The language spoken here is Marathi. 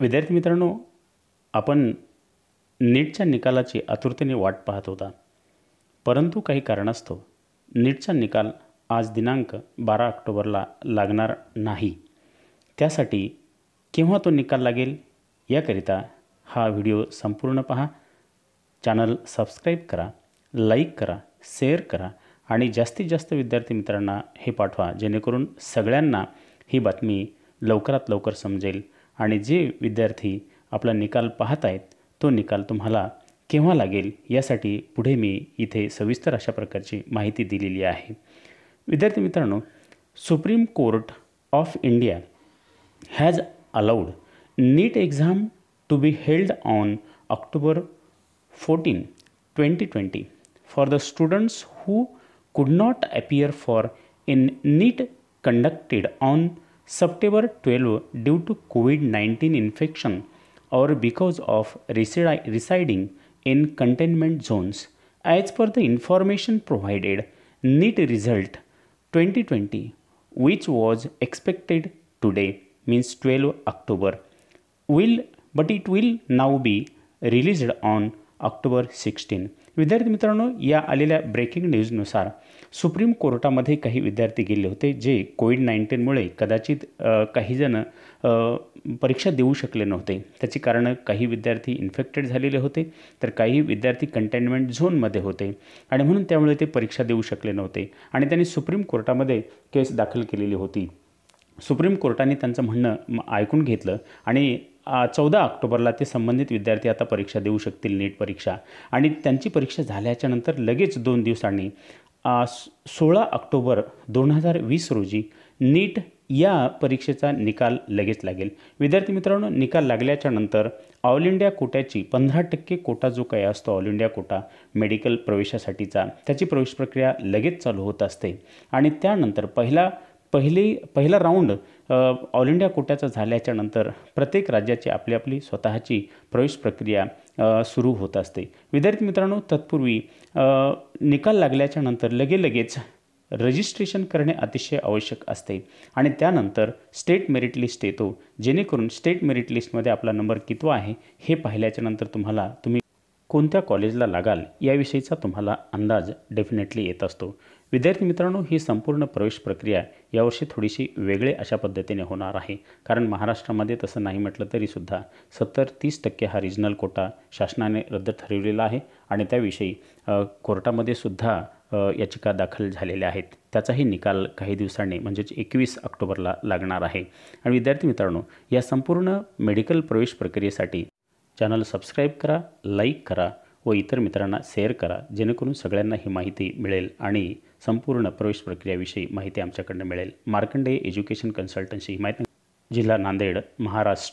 विद्यार्थी मित्रांनो आपण नीटच्या निकालाची आतुरतेने वाट पाहत होता परंतु काही कारणास्तव नीटचा निकाल आज दिनांक बारा ऑक्टोबरला लागणार नाही त्यासाठी केव्हा तो निकाल लागेल याकरिता हा व्हिडिओ संपूर्ण पहा चॅनल सबस्क्राईब करा लाईक करा शेअर करा आणि जास्तीत जास्त विद्यार्थी मित्रांना हे पाठवा जेणेकरून सगळ्यांना ही बातमी लवकरात लवकर समजेल आणि जे विद्यार्थी आपला निकाल पाहत आहेत तो निकाल तुम्हाला केव्हा लागेल यासाठी पुढे मी इथे सविस्तर अशा प्रकारची माहिती दिलेली आहे विद्यार्थी मित्रांनो supreme court of India has allowed NEET exam to be held on October fourteen twenty twenty for the students who could not appear for in NEET conducted on September 12 due to COVID-19 infection or because of residing in containment zones. As per the information provided, NEET result 2020 which was expected today means 12 October will but it will now be released on October 16 विद्यार्थी मित्रांनो या आलेल्या ब्रेकिंग न्यूजनुसार सुप्रीम कोर्टामध्ये काही विद्यार्थी गेले होते जे कोविड नाईन्टीनमुळे कदाचित काहीजण परीक्षा देऊ शकले नव्हते त्याची कारणं काही विद्यार्थी इन्फेक्टेड झालेले होते तर काही विद्यार्थी कंटेनमेंट झोनमध्ये होते आणि म्हणून त्यामुळे ते परीक्षा देऊ शकले नव्हते आणि त्यांनी सुप्रीम कोर्टामध्ये केस दाखल केलेली होती सुप्रीम कोर्टाने त्यांचं म्हणणं ऐकून घेतलं आणि चौदा ऑक्टोबरला ते संबंधित विद्यार्थी आता परीक्षा देऊ शकतील नीट परीक्षा आणि त्यांची परीक्षा झाल्याच्या नंतर लगेच दोन दिवसांनी सोळा ऑक्टोबर दोन हजार वीस रोजी नीट या परीक्षेचा निकाल लगेच लागेल विद्यार्थी मित्रांनो निकाल लागल्याच्या नंतर ऑल इंडिया कोट्याची पंधरा टक्के कोटा जो काही असतो ऑल इंडिया कोटा मेडिकल प्रवेशासाठीचा त्याची प्रवेश प्रक्रिया लगेच चालू होत असते आणि त्यानंतर पहिला पहिली पहिला राऊंड ऑल इंडिया कोट्याचा झाल्याच्या नंतर प्रत्येक राज्याची आपली आपली स्वतःची प्रवेश प्रक्रिया सुरू होत असते विद्यार्थी मित्रांनो तत्पूर्वी निकाल लागल्याच्या नंतर लगेच रजिस्ट्रेशन करणे अतिशय आवश्यक असते आणि त्यानंतर स्टेट मेरिट लिस्ट येतो जेणेकरून स्टेट मेरिट लिस्टमध्ये आपला नंबर कितवा आहे हे पाहिल्याच्या नंतर तुम्हाला तुम्ही कोणत्या कॉलेजला लागाल याविषयीचा तुम्हाला अंदाज डेफिनेटली येत असतो विद्यार्थी मित्रांनो ही संपूर्ण प्रवेश प्रक्रिया यावर्षी थोडीशी वेगळे अशा पद्धतीने होणार आहे कारण महाराष्ट्रामध्ये तसं नाही म्हटलं तरीसुद्धा सत्तर तीस टक्के हा रिजनल कोटा शासनाने रद्द ठरवलेला आहे आणि त्याविषयी कोर्टामध्ये सुद्धा याचिका दाखल झालेल्या आहेत त्याचाही निकाल काही दिवसांनी म्हणजेच एकवीस ऑक्टोबरला लागणार आहे आणि विद्यार्थी मित्रांनो या संपूर्ण मेडिकल प्रवेश प्रक्रियेसाठी चॅनल सबस्क्राईब करा लाईक करा व इतर मित्रांना शेअर करा जेणेकरून सगळ्यांना ही माहिती मिळेल आणि संपूर्ण प्रवेश प्रक्रियाविषयी माहिती आमच्याकडनं मिळेल मार्कंडे एज्युकेशन कन्सल्टन्सी ही माहिती जिल्हा नांदेड महाराष्ट्र